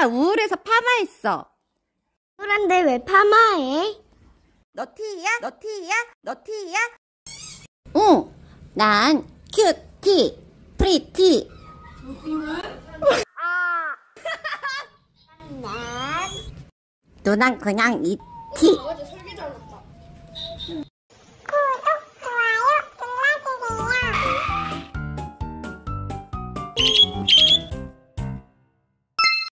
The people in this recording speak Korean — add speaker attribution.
Speaker 1: 나 우울해서 파마했어. 그런데 왜 파마해? 너 티야? 너 티야? 너 티야? 응,
Speaker 2: 난 큐티, 프리티. 누난 아. 그냥 이 티.
Speaker 3: 어,